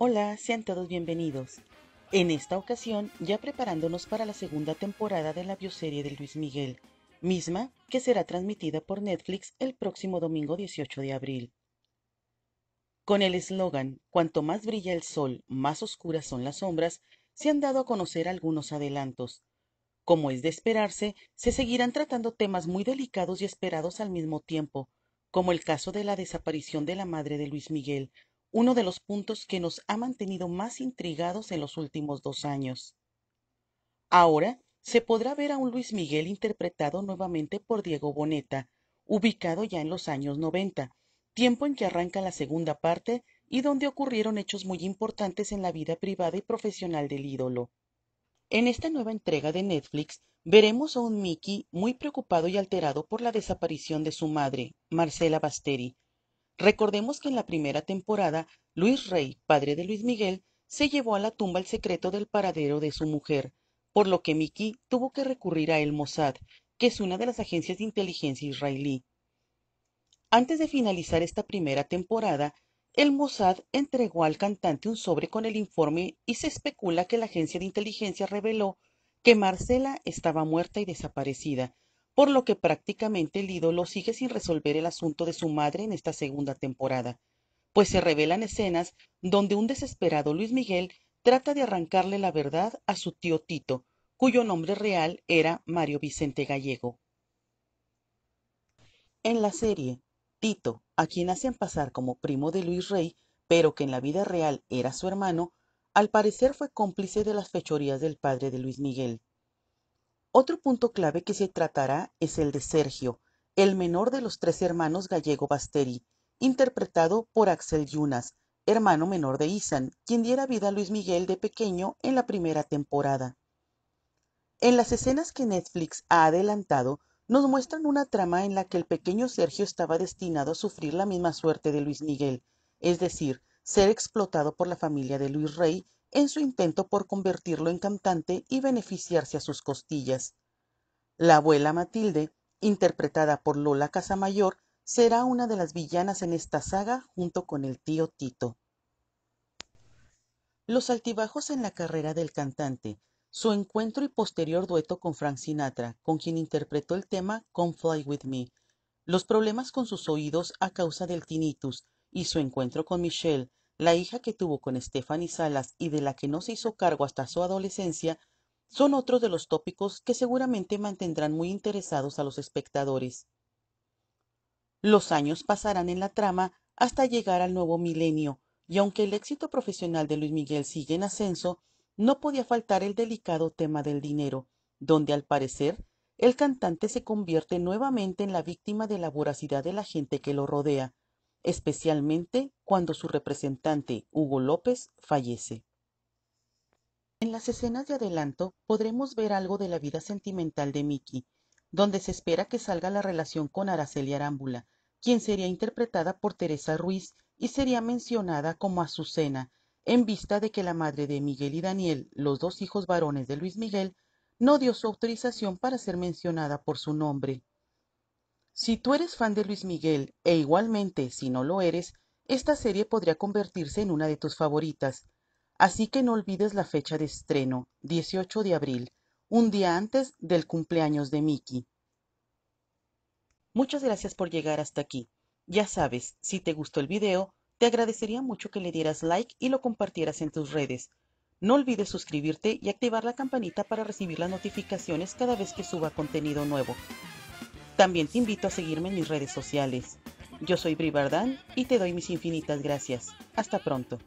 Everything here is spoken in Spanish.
Hola, sean todos bienvenidos. En esta ocasión, ya preparándonos para la segunda temporada de la bioserie de Luis Miguel, misma que será transmitida por Netflix el próximo domingo 18 de abril. Con el eslogan Cuanto más brilla el sol, más oscuras son las sombras, se han dado a conocer algunos adelantos. Como es de esperarse, se seguirán tratando temas muy delicados y esperados al mismo tiempo, como el caso de la desaparición de la madre de Luis Miguel, uno de los puntos que nos ha mantenido más intrigados en los últimos dos años. Ahora se podrá ver a un Luis Miguel interpretado nuevamente por Diego Boneta, ubicado ya en los años 90, tiempo en que arranca la segunda parte y donde ocurrieron hechos muy importantes en la vida privada y profesional del ídolo. En esta nueva entrega de Netflix veremos a un Mickey muy preocupado y alterado por la desaparición de su madre, Marcela Basteri, Recordemos que en la primera temporada, Luis Rey, padre de Luis Miguel, se llevó a la tumba el secreto del paradero de su mujer, por lo que Miki tuvo que recurrir a el Mossad, que es una de las agencias de inteligencia israelí. Antes de finalizar esta primera temporada, el Mossad entregó al cantante un sobre con el informe y se especula que la agencia de inteligencia reveló que Marcela estaba muerta y desaparecida, por lo que prácticamente el ídolo sigue sin resolver el asunto de su madre en esta segunda temporada, pues se revelan escenas donde un desesperado Luis Miguel trata de arrancarle la verdad a su tío Tito, cuyo nombre real era Mario Vicente Gallego. En la serie, Tito, a quien hacen pasar como primo de Luis Rey, pero que en la vida real era su hermano, al parecer fue cómplice de las fechorías del padre de Luis Miguel. Otro punto clave que se tratará es el de Sergio, el menor de los tres hermanos Gallego Basteri, interpretado por Axel Yunas, hermano menor de Isan, quien diera vida a Luis Miguel de pequeño en la primera temporada. En las escenas que Netflix ha adelantado, nos muestran una trama en la que el pequeño Sergio estaba destinado a sufrir la misma suerte de Luis Miguel, es decir, ser explotado por la familia de Luis Rey en su intento por convertirlo en cantante y beneficiarse a sus costillas. La abuela Matilde, interpretada por Lola Casamayor, será una de las villanas en esta saga junto con el tío Tito. Los altibajos en la carrera del cantante, su encuentro y posterior dueto con Frank Sinatra, con quien interpretó el tema Come Fly With Me, los problemas con sus oídos a causa del tinnitus y su encuentro con Michelle, la hija que tuvo con y salas y de la que no se hizo cargo hasta su adolescencia son otros de los tópicos que seguramente mantendrán muy interesados a los espectadores los años pasarán en la trama hasta llegar al nuevo milenio y aunque el éxito profesional de luis miguel sigue en ascenso no podía faltar el delicado tema del dinero donde al parecer el cantante se convierte nuevamente en la víctima de la voracidad de la gente que lo rodea especialmente cuando su representante, Hugo López, fallece. En las escenas de adelanto podremos ver algo de la vida sentimental de Mickey, donde se espera que salga la relación con Araceli Arámbula, quien sería interpretada por Teresa Ruiz y sería mencionada como Azucena, en vista de que la madre de Miguel y Daniel, los dos hijos varones de Luis Miguel, no dio su autorización para ser mencionada por su nombre. Si tú eres fan de Luis Miguel e igualmente si no lo eres, esta serie podría convertirse en una de tus favoritas. Así que no olvides la fecha de estreno, 18 de abril, un día antes del cumpleaños de Mickey. Muchas gracias por llegar hasta aquí. Ya sabes, si te gustó el video, te agradecería mucho que le dieras like y lo compartieras en tus redes. No olvides suscribirte y activar la campanita para recibir las notificaciones cada vez que suba contenido nuevo. También te invito a seguirme en mis redes sociales. Yo soy Bri Bardán y te doy mis infinitas gracias. Hasta pronto.